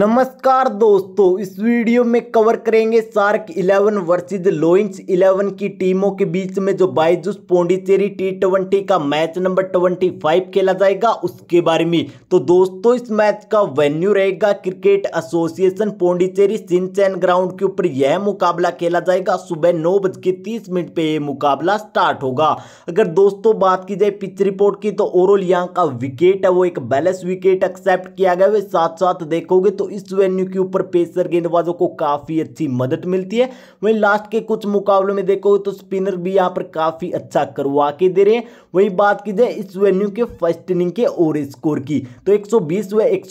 नमस्कार दोस्तों इस वीडियो में कवर करेंगे सार्क 11 वर्सेस लोइंस 11 की टीमों के बीच में जो बाइजूस पोंडिचेरी टी ट्वेंटी का मैच नंबर 25 खेला जाएगा उसके बारे में तो दोस्तों इस मैच का वेन्यू रहेगा cricket association Pondicherry Siechem ground के ऊपर यह मुकाबला खेला जाएगा सुबह नौ बज के तीस मिनट पर यह मुकाबला स्टार्ट होगा अगर दोस्तों बात की जाए पिच रिपोर्ट की तो ओवरऑल यहाँ का विकेट है वो एक बैलेंस विकेट एक्सेप्ट किया गया है साथ साथ देखोगे तो इस वेन्यू के ऊपर पेसर गेंदबाजों को काफ़ी अच्छी मदद मिलती है वहीं लास्ट के कुछ मुकाबलों में देखो तो स्पिनर भी यहाँ पर काफ़ी अच्छा करवा के दे रहे हैं वही बात की जाए इस वेन्यू के फर्स्ट इनिंग के ओवर स्कोर की तो एक व एक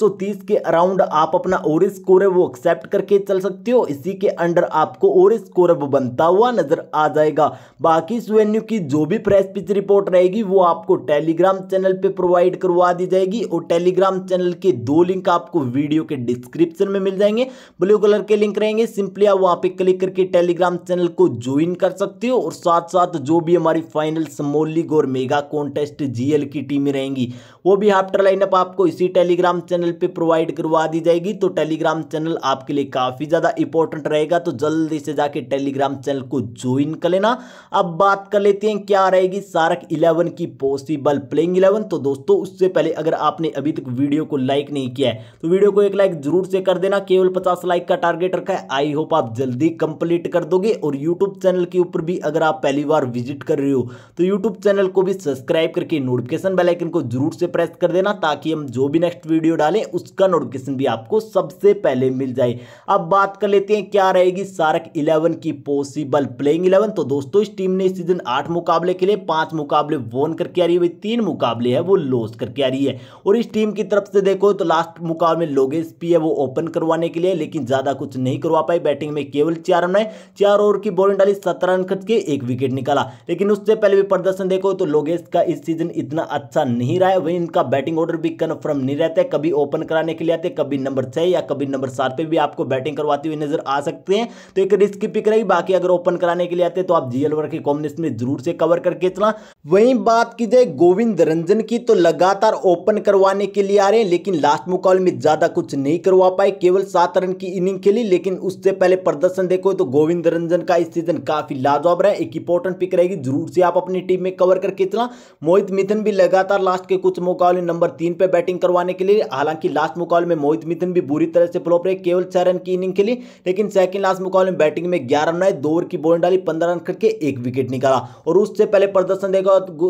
के अराउंड आप अपना ओवर स्कोर है वो एक्सेप्ट करके चल सकते हो इसी के अंडर आपको ओवर स्कोर बनता हुआ नजर आ जाएगा बाकी इस वेन्यू की जो भी प्रेस पिच रिपोर्ट रहेगी वो आपको टेलीग्राम चैनल पे प्रोवाइड करवा दी जाएगी और टेलीग्राम चैनल के दो लिंक आपको वीडियो के डिस्क डिस्क्रिप्शन में मिल जाएंगे ब्लू कलर के लिंक रहेंगे सिंपली आप वहाँ पे क्लिक करके टेलीग्राम चैनल को ज्वाइन कर सकते हो और साथ साथ जो भी हमारी फाइनल समोल और मेगा कॉन्टेस्ट जीएल की टीमें रहेंगी वो भी आफ्टर लाइनअप आपको इसी टेलीग्राम चैनल पे प्रोवाइड करवा दी जाएगी तो टेलीग्राम चैनल आपके लिए काफ़ी ज़्यादा इंपॉर्टेंट रहेगा तो जल्दी से जाके टेलीग्राम चैनल को ज्वाइन कर लेना अब बात कर लेते हैं क्या रहेगी सार्क इलेवन की पॉसिबल प्लेइंग इलेवन तो दोस्तों उससे पहले अगर आपने अभी तक वीडियो को लाइक नहीं किया है तो वीडियो को एक लाइक जरूर से कर देना केवल पचास लाइक का टारगेट रखा है आई होप आप जल्दी कंप्लीट कर दोगे और यूट्यूब चैनल के ऊपर भी अगर आप पहली बार विजिट कर रहे हो तो यूट्यूब चैनल को भी सब्सक्राइब करके नोटिफिकेशन बेलाइकन को जरूर से प्रेस कर देना ताकि हम जो भी नेक्स्ट वीडियो डालें उसका नोटिफिकेशन भी आपको सबसे पहले मिल जाए अब बात कर लेते हैं क्या रहेगी सारक इलेवन की पॉसिबल प्लेइंग इलेवन तो दोस्तों इस टीम ने इस सीजन आठ मुकाबले के लिए पांच मुकाबले वोन करके आ रही है तीन मुकाबले है वो लॉस करके आ रही है और इस टीम की तरफ से देखो तो लास्ट मुकाबले लोगेस पी है वो ओपन करवाने के लिए लेकिन ज्यादा कुछ नहीं करवा पाई बैटिंग में केवल चार रन है चार ओवर की बॉलिंग डाली सत्रह रन करके एक विकेट निकाला लेकिन उससे पहले भी प्रदर्शन देखो तो लोगेस का इस सीजन इतना अच्छा नहीं रहा है वही का बैटिंग ऑर्डर भी कन्फर्म नहीं रहता है कभी ओपन कराने के लिए आते हैं कभी नंबर छह या कभी नंबर सात पे भी आपको बैटिंग करवाते हुए नजर आ सकते हैं तो एक रिस्क की पिक रही बाकी अगर ओपन कराने के लिए आते तो आप जीएल वर्ग के कॉम्बिनेशन में जरूर से कवर करके चला वही बात की जाए गोविंद रंजन की तो लगातार ओपन करवाने के लिए आ रहे हैं लेकिन लास्ट मुकाबले में ज्यादा कुछ नहीं करवा पाए केवल सात रन की इनिंग खेली लेकिन उससे पहले प्रदर्शन देखो तो गोविंद रंजन का इस सीजन काफी लाजवाब रहा है एक इंपॉर्टेंट पिक रहेगी जरूर से आप अपनी टीम में कवर करके चला मोहित मिथन भी लगातार लास्ट के कुछ मौके मुकाबले नंबर तीन पे बैटिंग करवाने के लिए हालांकि लास्ट मुकाबले में मोहित मिथुन भी बुरी तरह से फ्लॉप रहे केवल छह रन की इनिंग खेली लेकिन सेकंड लास्ट मुकाबले में बैटिंग में ग्यारह रन आए दो ओवर की बॉलिंग डाली पंद्रह रन करके एक विकेट निकाला और उससे पहले प्रदर्शन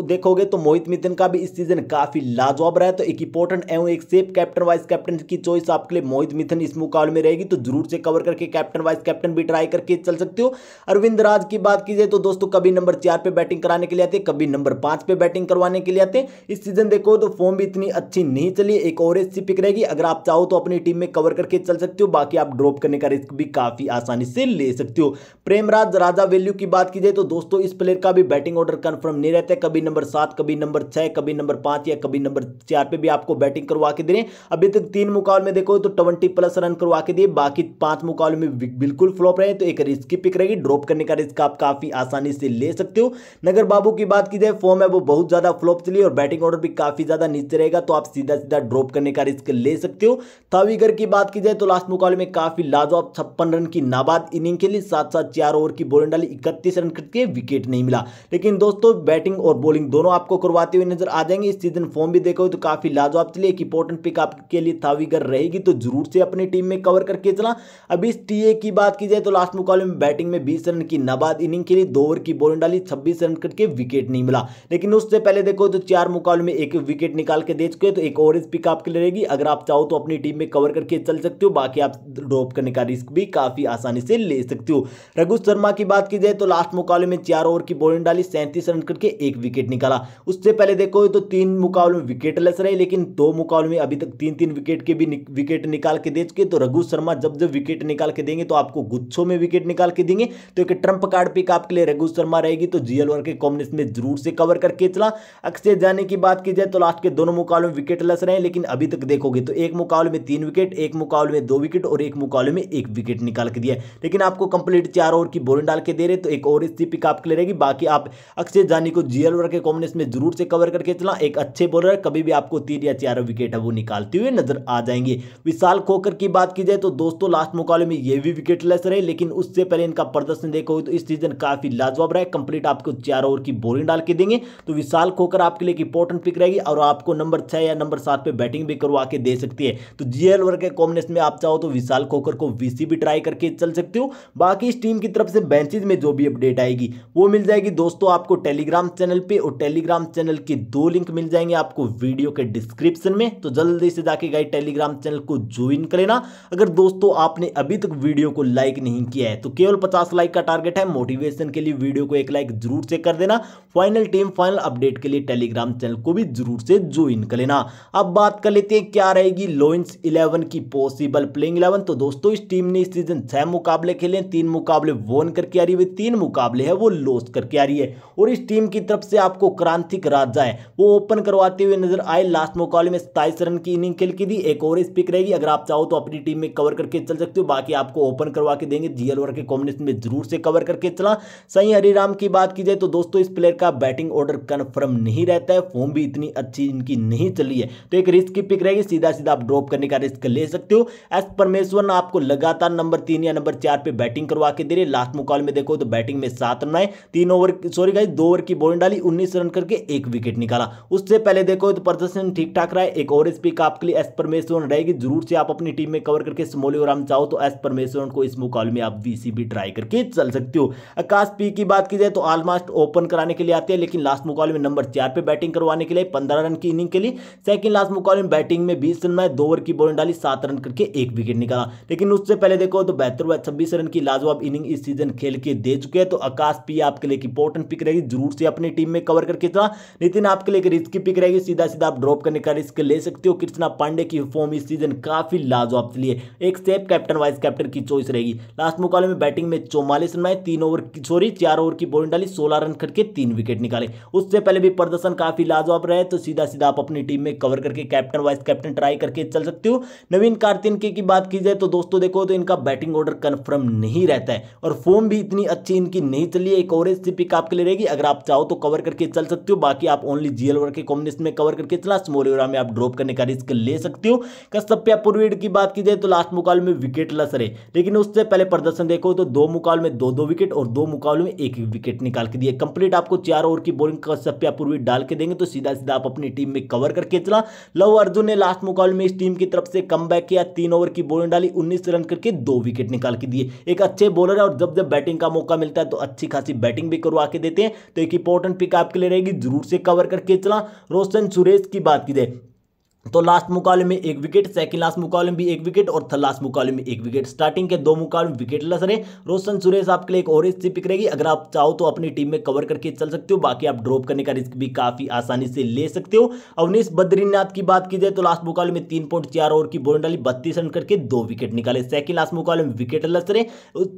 देखोगे तो मोहित मिथुन का भी इस सीजन काफी लाजवाब रहा है तो एक इंपॉर्टेंट एवं एक सेफ कैप्टन वाइस कैप्टन की चॉइस आपके लिए मोहित मिथुन इस मुकाबले में रहेगी तो जरूर से कवर करके कैप्टन वाइस कैप्टन भी ट्राई करके चल सकते हो अरविंद राज की बात की जाए तो दोस्तों कभी नंबर चार पे बैटिंग कराने के लिए आते कभी नंबर पांच पे बैटिंग करवाने के लिए आते इस सीजन देखो तो दोस्तों फॉर्म भी इतनी अच्छी नहीं चली एक और ऐसी पिक रहेगी अगर आप चाहो तो अपनी टीम में कवर करके चल सकते हो बाकी आप ड्रॉप करने का रिस्क भी काफी आसानी से ले सकते हो प्रेमराज राजा वैल्यू की बात की जाए तो दोस्तों इस प्लेयर का भी बैटिंग ऑर्डर कन्फर्म नहीं रहता है कभी नंबर सात कभी नंबर छह कभी नंबर पांच या कभी नंबर चार पे भी आपको बैटिंग करवा के दे रहे हैं अभी तक तीन मुकाबले में देखो तो ट्वेंटी प्लस रन करवा के दिए बाकी पांच मुकाबले में बिल्कुल फ्लॉप रहे तो एक रिस्क की पिक रहेगी ड्रॉप करने का रिस्क आप काफी आसानी से ले सकते हो नगर बाबू की बात की जाए फॉर्म है वो बहुत ज्यादा फ्लॉप चली और बैटिंग ऑर्डर भी काफी ज़्यादा नीचे रहेगा तो आप सीधा सीधा ड्रॉप करने का रिस्क ले सकते हो तावीगर की बात की जाए तो लास्ट मुकाबले में काफ़ी लाजवाब छप्पन रन की नाबाद इनिंग खेली साथ साथ चार ओवर की बोलिंग डाली इकतीस रन करके विकेट नहीं मिला लेकिन दोस्तों बैटिंग और बॉलिंग दोनों आपको करवाते हुए नजर आ जाएंगे इस सीजन फॉर्म भी देखो तो काफ़ी लाजवाब चली एक इंपॉर्टेंट पिक आपके लिए तावीगर रहेगी तो जरूर से अपनी टीम में कवर करके चला अभी इस टीए की बात की जाए तो लास्ट मुकाबले में बैटिंग में बीस रन की नाबाद इनिंग खेली दो ओवर की बोलिंग डाली छब्बीस रन करके विकेट नहीं मिला लेकिन उससे पहले देखो तो चार मुकाबले में एक विकेट विकेट निकाल के दे चुके हैं तो एक ओवरेज पिक आपके लिए रहेगी अगर आप चाहो तो अपनी टीम में कवर करके चल सकते हो बाकी आप ड्रॉप करने का रिस्क भी काफ़ी आसानी से ले सकते हो रघु शर्मा की बात की जाए तो लास्ट मुकाबले में चार ओवर की बॉलिंग डाली सैंतीस रन करके एक विकेट निकाला उससे पहले देखो तो तीन मुकाबले में विकेट लस रहे लेकिन दो मुकाबले में अभी तक तीन तीन विकेट के भी विकेट निकाल के दे चुके तो रघु शर्मा जब जब विकेट निकाल के देंगे तो आपको गुच्छों में विकेट निकाल के देंगे तो एक ट्रंप कार्ड पिक आपके लिए रघु शर्मा रहेगी तो जीएल के कॉम्बिनेशन में जरूर से कवर करके चला अक्षय जाने की बात की जाए तो लास्ट लास्ट के दोनों मुकाबले में विकेट लस रहे हैं लेकिन अभी तक देखोगे तो एक मुकाबले में तीन विकेट एक मुकाबले में दो विकेट और एक मुकाबले में एक विकेट निकाल के दिया लेकिन आपको कंप्लीट चार ओवर की बोलिंग डाल के दे रहे तो एक ओवर स्थिति पिक आपके लिए रहेगी बाकी आप अक्षय जानी को जीएल ओवर के कॉम्बिनेशन में जरूर से कवर करके चला एक अच्छे बॉलर कभी भी आपको तीन या चार विकेट है वो निकालते हुए नजर आ जाएंगे विशाल खोकर की बात की जाए तो दोस्तों लास्ट मुकाबले में ये भी विकेट लस रहे लेकिन उससे पहले इनका प्रदर्शन देखोगे तो इस सीजन काफी लाजवाब रहा है कंप्लीट आपको चार ओवर की बोलिंग डाल के देंगे तो विशाल खोकर आपके लिए इंपॉर्टेंट पिक रहेगी और आपको नंबर छः या नंबर सात पे बैटिंग भी करवा के दे सकती है तो जीएल वर्ग के कॉम्बिनेशन में आप चाहो तो विशाल खोकर को वीसी भी ट्राई करके चल सकते हो बाकी इस टीम की तरफ से बेंचेज में जो भी अपडेट आएगी वो मिल जाएगी दोस्तों आपको टेलीग्राम चैनल पर और टेलीग्राम चैनल के दो लिंक मिल जाएंगे आपको वीडियो के डिस्क्रिप्शन में तो जल्दी से जाके गाइड टेलीग्राम चैनल को ज्वाइन कर लेना अगर दोस्तों आपने अभी तक वीडियो को लाइक नहीं किया है तो केवल पचास लाइक का टारगेट है मोटिवेशन के लिए वीडियो को एक लाइक जरूर से कर देना फाइनल टीम फाइनल अपडेट के लिए टेलीग्राम चैनल को भी जरूर से होंगे जुइन लेना अब बात कर लेते हैं क्या रहेगी लोइंस इलेवन की पॉसिबल प्लेइंग इलेवन तो दोस्तों इस टीम ने इस सीजन छह मुकाबले खेले तीन मुकाबले वोन करके आ रही है तीन मुकाबले है वो लॉस करके आ रही है और इस टीम की तरफ से आपको क्रांतिक राजा है वो ओपन करवाते हुए नजर आए लास्ट मुकाबले में सत्ताईस रन की इनिंग खेल की थी एक और स्पिक रहेगी अगर आप चाहो तो अपनी टीम में कवर करके चल सकते हो बाकी आपको ओपन करवा के देंगे जीएल के कॉम्बिनेशन में जरूर से कवर करके चला सही हरिराम की बात की जाए तो दोस्तों इस प्लेयर का बैटिंग ऑर्डर कन्फर्म नहीं रहता है फॉर्म भी इतनी अच्छी इनकी नहीं चली है तो एक रिस्क की पिक रहेगी सीधा सीधा आप ड्रॉप करने का रिस्क ले सकते हो एस परमेश्वर ने आपको लगातार नंबर तीन या नंबर चार पे बैटिंग करवा के दे रही लास्ट मुकाबले में देखो तो बैटिंग में सात रन आए तीन ओवर सॉरी गाई दो ओवर की बॉलिंग डाली उन्नीस रन करके एक विकेट निकाला उससे पहले देखो तो प्रदर्शन ठीक ठाक रहा है एक और स्पीक आपके लिए एस परमेश्वर रहेगी जरूर से आप अपनी टीम में कवर करके स्मोली ओवर चाहो तो एस परमेश्वर को इस मुकाबले में आप वीसी भी ट्राई करके चल सकते हो आकाश पी की बात की जाए तो ऑलमोस्ट ओपन कराने के लिए आते हैं लेकिन लास्ट मुकाबले में नंबर चार पे बैटिंग करवाने के लिए पंद्रह रन की इनिंग के लिए सेकंड लास्ट मुकाबले में बैटिंग में बीस रन में दो ओवर की बॉलिंग डाली सात रन करके एक विकेट निकाला लेकिन उससे पहले देखो तो बेहतर हुआ छब्बीस रन की लाजवाब इनिंग इस सीजन खेल के दे चुके हैं तो आकाश पी आपके लिए इंपॉर्टेंट पिक रहेगी जरूर से अपनी टीम में कवर करके चला नितिन आपके लिए रिस्क की पिक रहेगी सीधा सीधा आप ड्रॉप करने का रिस्क ले सकते हो कृष्णा पांडे की फॉर्म इस सीजन काफी लाजवाब के लिए एक सेफ कैप्टन वाइस कैप्टन की चॉइस रहेगी लास्ट मुकाबले में बैटिंग में चौवालीस रन में तीन ओवर की सॉरी चार ओवर की बॉलिंग डाली सोलह रन करके तीन विकेट निकाले उससे पहले भी प्रदर्शन काफी लाजवाब रहे तो सीधा सीधा सीधा आप अपनी टीम में कवर करके कैप्टन वाइस कैप्टन ट्राई करके चल सकते हो नवीन कार्तिनके की बात की जाए तो दोस्तों देखो तो इनका बैटिंग ऑर्डर कन्फर्म नहीं रहता है और फॉर्म भी इतनी अच्छी इनकी नहीं चली एक और सी पिक आपके लिए रहेगी अगर आप चाहो तो कवर करके चल सकते हो बाकी आप ओनली जीएल वर्ग के कॉम्बिनेशन में कवर करके चला स्मॉल ओवरा में आप ड्रॉप करने का रिस्क ले सकते हो कश्यप्या पुरवीड की बात की जाए तो लास्ट मुकाबले में विकेट लस रहे लेकिन उससे पहले प्रदर्शन देखो तो दो मुकाबले में दो दो विकेट और दो मुकाबले में एक विकेट निकाल के दिए कंप्लीट आपको चार ओवर की बॉलिंग कश्यप्या पुरवीड डाल के देंगे तो सीधा सीधा आप अपनी अपनी टीम में कवर करके चला लव अर्जुन ने लास्ट मुकाबले में इस टीम की तरफ से कम किया तीन ओवर की बोलिंग डाली उन्नीस रन करके दो विकेट निकाल के दिए एक अच्छे बॉलर है और जब जब बैटिंग का मौका मिलता है तो अच्छी खासी बैटिंग भी करवा के देते हैं तो एक इंपॉर्टेंट पिक आपके लिए रहेगी जरूर से कवर करके चला रोशन सुरेश की बात की जाए तो लास्ट मुकाबले में एक विकेट सेकंड लास्ट मुकाबले में भी एक विकेट और थर्ड लास्ट मुकाबले में एक विकेट स्टार्टिंग के दो मुकाबले में विकेट लस रहे रोशन सुरेश आपके लिए एक और स्थिति पिक रहेगी अगर आप चाहो तो अपनी टीम में कवर करके चल सकते हो बाकी आप ड्रॉप करने का रिस्क भी काफी आसानी से ले सकते हो अवनीश बद्रीनाथ की बात की जाए तो लास्ट मुकाबले में तीन पॉइंट चार ओवर की बॉल डाली बत्तीस रन करके दो विकेट निकाले सेकंड लास्ट मुकाबले में विकेट लस रहे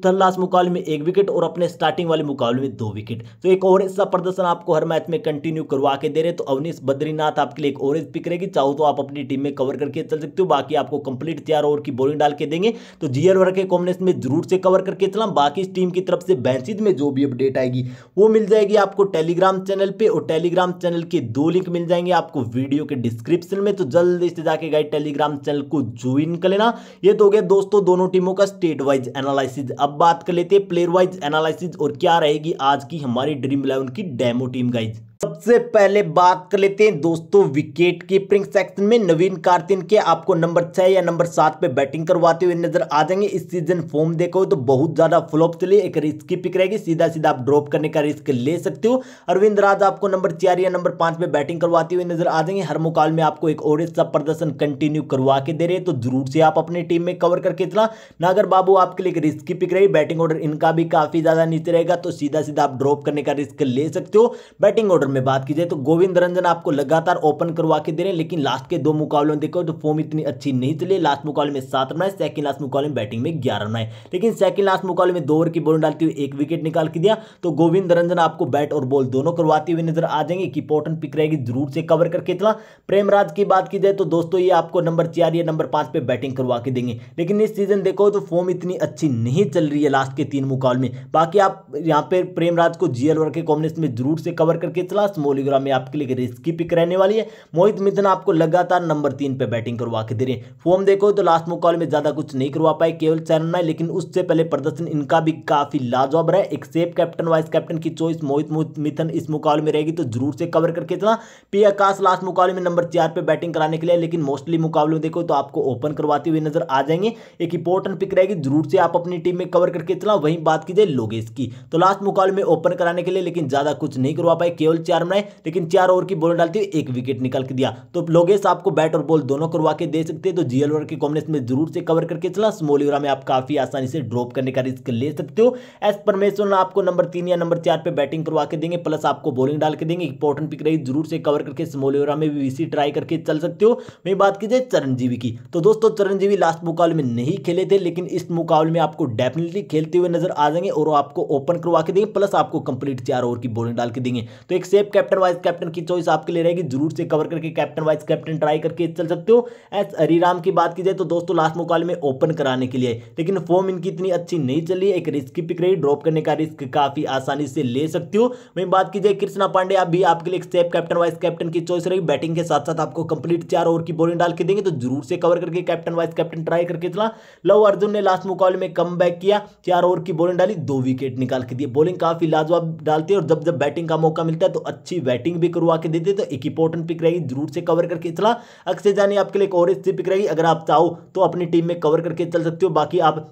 थर्ड लास्ट मुकाबले में एक विकेट और अपने स्टार्टिंग वाले मुकाबले में दो विकेट तो एक और प्रदर्शन आपको हर मैच में कंटिन्यू करवा के दे रहे तो अवनीश बद्रीनाथ आपके लिए एक और पिक रहेगी चाहो तो आप अपनी टीम में कवर करके चल सकते हो बाकी आपको कंप्लीट तैयार ओवर की बॉलिंग डाल के देंगे तो जीएल वर्ग के कॉम्बिनेशन में जरूर से कवर करके चला बाकी इस टीम की तरफ से बैंसिद में जो भी अपडेट आएगी वो मिल जाएगी आपको टेलीग्राम चैनल पर और टेलीग्राम चैनल के दो लिंक मिल जाएंगे आपको वीडियो के डिस्क्रिप्शन में तो जल्द से जाके गाइड टेलीग्राम चैनल को ज्वाइन कर लेना ये तो गया दोस्तों दोनों टीमों का स्टेट वाइज एनालिसिस अब बात कर लेते हैं प्लेयर वाइज एनालिसिस और क्या रहेगी आज की हमारी ड्रीम इलेवन की डेमो टीम गाइज सबसे पहले बात कर लेते हैं दोस्तों विकेट कीपरिंग सेक्शन में नवीन कार्तिन के आपको नंबर छह या नंबर सात पे बैटिंग करवाते हुए नजर आ जाएंगे इस सीजन फॉर्म देखो तो बहुत ज्यादा फ्लॉप चले एक रिस्क की पिक रहेगी सीधा सीधा आप ड्रॉप करने का रिस्क ले सकते हो अरविंद राज आपको नंबर चार या नंबर पांच पे बैटिंग करवाते हुए नजर आ जाएंगे हर मुकाल में आपको एक और इसका प्रदर्शन कंटिन्यू करवा के दे रहे तो जरूर से आप अपनी टीम में कवर करके इतना नागर बाबू आपके लिए एक रिस्क की पिक रही बैटिंग ऑर्डर इनका भी काफी ज्यादा नीचे रहेगा तो सीधा सीधा आप ड्रॉप करने का रिस्क ले सकते हो बैटिंग ऑर्डर फॉर्म में बात की जाए तो गोविंद रंजन आपको लगातार ओपन करवा के दे रहे हैं लेकिन लास्ट के दो मुकाबलों में देखो तो फॉर्म इतनी अच्छी नहीं चली लास्ट मुकाबले में सात रन है सेकंड लास्ट मुकाबले में बैटिंग में ग्यारह रन है लेकिन सेकंड लास्ट मुकाबले में दो ओवर की बॉल डालती हुई एक विकेट निकाल के दिया तो गोविंद रंजन आपको बैट और बॉल दोनों करवाते हुए नजर आ जाएंगे की इंपॉर्टेंट पिक रहेगी जरूर से कवर करके इतना प्रेमराज की बात की जाए तो दोस्तों ये आपको नंबर चार या नंबर पांच पे बैटिंग करवा के देंगे लेकिन इस सीजन देखो तो फॉर्म इतनी अच्छी नहीं चल रही है लास्ट के तीन मुकाबले में बाकी आप यहाँ पे प्रेमराज को जीएल वर्ग के कॉम्बिनेशन में जरूर से कवर करके चला प्लस मोलीग्राम में आपके लिए रिस्की पिक रहने वाली है मोहित मिथन आपको लगातार नंबर तीन पर बैटिंग करवा के दे रहे हैं फॉर्म देखो तो लास्ट मुकाबले में ज़्यादा कुछ नहीं करवा पाए केवल चार रन लेकिन उससे पहले प्रदर्शन इनका भी काफ़ी लाजवाब रहा है एक सेफ कैप्टन वाइस कैप्टन की चॉइस मोहित मिथन इस मुकाबले में रहेगी तो जरूर से कवर करके चला पी आकाश लास्ट मुकाबले में नंबर चार पर बैटिंग कराने के लिए लेकिन मोस्टली मुकाबले में देखो तो आपको ओपन करवाते हुए नजर आ जाएंगे एक इंपॉर्टेंट पिक रहेगी जरूर से आप अपनी टीम में कवर करके चला वहीं बात की जाए लोगेश की तो लास्ट मुकाबले में ओपन कराने के लिए लेकिन ज़्यादा कुछ नहीं करवा पाए केवल चार बनाए लेकिन चार ओवर की बॉल डालते हुए एक विकेट निकाल के दिया तो लोगेश आपको बैट और बॉल दोनों करवा के दे सकते हैं तो जीएल वर्ग के कॉम्बिनेशन में जरूर से कवर करके चला स्मॉल ओवर में आप काफी आसानी से ड्रॉप करने का रिस्क ले सकते हो एस परमेश्वर आपको नंबर तीन या नंबर चार पर बैटिंग करवा के देंगे प्लस आपको बॉलिंग डाल के देंगे इंपॉर्टेंट पिक रही जरूर से कवर करके स्मॉल ओवर में भी इसी ट्राई करके चल सकते हो वही बात कीजिए चरणजीवी की तो दोस्तों चरणजीवी लास्ट मुकाबले में नहीं खेले थे लेकिन इस मुकाबले में आपको डेफिनेटली खेलते हुए नजर आ जाएंगे और आपको ओपन करवा के देंगे प्लस आपको कंप्लीट चार ओवर की बॉलिंग डाल के देंगे तो एक सेफ कैप्टन वाइस कैप्टन की चॉइस आपके लिए रहेगी जरूर से कवर करके कैप्टन वाइस कैप्टन ट्राई करके चल सकते हो एस हरीराम की बात की जाए तो दोस्तों लास्ट मुकाबले में ओपन कराने के लिए लेकिन फॉर्म इनकी इतनी अच्छी नहीं चली एक रिस्क की पिक रही ड्रॉप करने का रिस्क काफी आसानी से ले सकती हो वहीं बात की जाए कृष्णा पांडे आप भी आपके लिए सेफ कैप्टन वाइस कैप्टन की चॉइस रहेगी बैटिंग के साथ साथ आपको कंप्लीट चार ओवर की बॉलिंग डाल के देंगे तो जरूर से कवर करके कैप्टन वाइस कैप्टन ट्राई करके चला लव अर्जुन ने लास्ट मुकाबले में कम किया चार ओवर की बॉलिंग डाली दो विकेट निकाल के दिए बॉलिंग काफी लाजवाब डालती है और जब जब बैटिंग का मौका मिलता है तो तो अच्छी बैटिंग भी करवा के देते तो एक इंपॉर्टेंट पिक रहेगी जरूर से कवर करके चला अक्षय जानी आपके लिए एक और पिक रहेगी अगर आप चाहो तो अपनी टीम में कवर करके चल सकते हो बाकी आप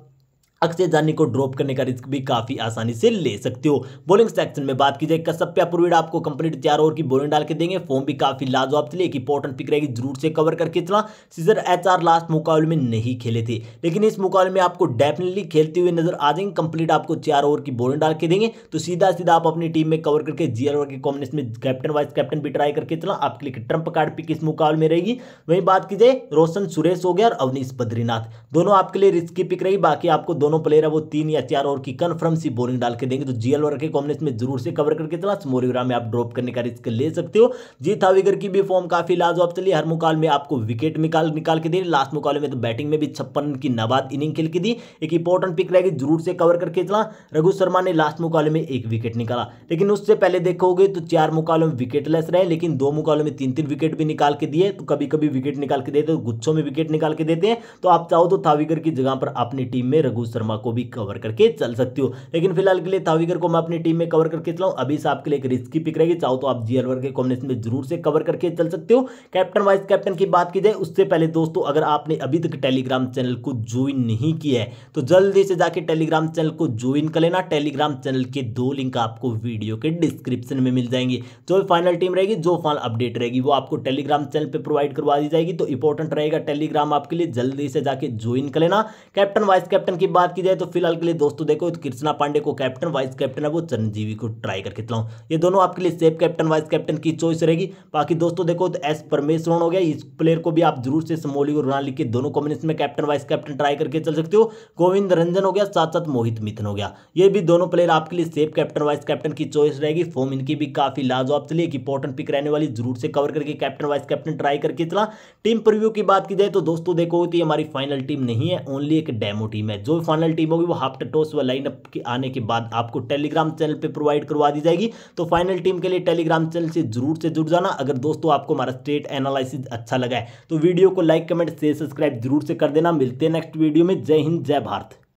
अक्षय जानी को ड्रॉप करने का रिस्क भी काफी आसानी से ले सकते हो बोलिंग सेक्शन में बात की जाए कश्यप आपको कंप्लीट चार ओवर की बोलिंग डाल के देंगे फॉर्म भी काफी लाजवाब थी एक इंपॉर्टेंट पिक रहेगी जरूर से कवर करके इतना सीजर एच लास्ट मुकाबले में नहीं खेले थे लेकिन इस मुकाबले में आपको डेफिनेटली खेलते हुए नजर आ जाएंगे कंप्लीट आपको चार ओवर की बोलिंग डाल के देंगे तो सीधा सीधा आप अपनी टीम में कवर करके जी के कॉम्बिनेशन में कैप्टन वाइस कैप्टन भी ट्राई करके इतना आपके लिए ट्रंप कार्ड पिक इस मुकाबले में रहेगी वही बात की जाए रोशन सुरेश हो गया और अवनीश बद्रीनाथ दोनों आपके लिए रिस्की पिक रही बाकी आपको दोनों प्लेयर है वो तीन या चार ओवर की कन्फर्म सी बोलिंग डाल के देंगे तो जीएल वर्के के कॉम्बिनेशन में जरूर से कवर करके चला मोरिवरा में आप ड्रॉप करने का रिस्क ले सकते हो जीत हाविगर की भी फॉर्म काफी लाजवाब चली हर मुकाल में आपको विकेट निकाल निकाल के दे लास्ट मुकाबले में तो बैटिंग में भी छप्पन की नाबाद इनिंग खेल के दी एक इंपॉर्टेंट पिक रहेगी जरूर से कवर करके चला रघु शर्मा ने लास्ट मुकाबले में एक विकेट निकाला लेकिन उससे पहले देखोगे तो चार मुकाबले में विकेटलेस रहे लेकिन दो मुकाबले में तीन तीन विकेट भी निकाल के दिए तो कभी कभी विकेट निकाल के देते तो गुच्छों में विकेट निकाल के देते हैं तो आप चाहो तो थाविगर की जगह पर अपनी टीम में रघु शर्मा को भी कवर करके चल सकती हो लेकिन फिलहाल के लिए तावीकर को मैं अपनी टीम में कवर करके चलाऊँ अभी से आपके लिए एक रिस्की पिक रहेगी चाहो तो आप जी अलवर के कॉम्बिनेशन में जरूर से कवर करके चल सकते हो कैप्टन वाइस कैप्टन की बात की जाए उससे पहले दोस्तों अगर आपने अभी तक टेलीग्राम चैनल को ज्वाइन नहीं किया है तो जल्दी से जाके टेलीग्राम चैनल को ज्वाइन कर लेना टेलीग्राम चैनल के दो लिंक आपको वीडियो के डिस्क्रिप्शन में मिल जाएंगे जो फाइनल टीम रहेगी जो फाइनल अपडेट रहेगी वो आपको टेलीग्राम चैनल पर प्रोवाइड करवा दी जाएगी तो इंपॉर्टेंट रहेगा टेलीग्राम आपके लिए जल्दी से जाके ज्वाइन कर लेना कैप्टन वाइस कैप्टन की बात बात की जाए तो फिलहाल के लिए दोस्तों देखो तो कृष्णा पांडे को कैप्टन वाइस कैप्टन है वो चरणजीवी को ट्राई करके खिलाऊँ ये दोनों आपके लिए सेफ कैप्टन वाइस कैप्टन की चॉइस रहेगी बाकी दोस्तों देखो तो एस परमेश्वरन हो गया इस प्लेयर को भी आप जरूर से समोली और राना के दोनों कॉम्बिनेशन में कैप्टन वाइस कैप्टन ट्राई करके चल सकते हो गोविंद रंजन हो गया साथ साथ मोहित मिथन हो गया ये भी दोनों प्लेयर आपके लिए सेफ कैप्टन वाइस कैप्टन की चॉइस रहेगी फॉर्म इनकी भी काफी लाजवाब चलिए एक इंपॉर्टेंट पिक रहने वाली जरूर से कवर करके कैप्टन वाइस कैप्टन ट्राई करके चला टीम प्रिव्यू की बात की जाए तो दोस्तों देखो तो हमारी फाइनल टीम नहीं है ओनली एक डेमो टीम है जो फाइनल टीम होगी वो हाफ टॉस व लाइनअप के आने के बाद आपको टेलीग्राम चैनल पर प्रोवाइड करवा दी जाएगी तो फाइनल टीम के लिए टेलीग्राम चैनल से जरूर से जुड़ जाना अगर दोस्तों आपको हमारा स्टेट एनालिसिस अच्छा लगा है तो वीडियो को लाइक कमेंट शेयर सब्सक्राइब जरूर से कर देना मिलते हैं नेक्स्ट वीडियो में जय हिंद जय भारत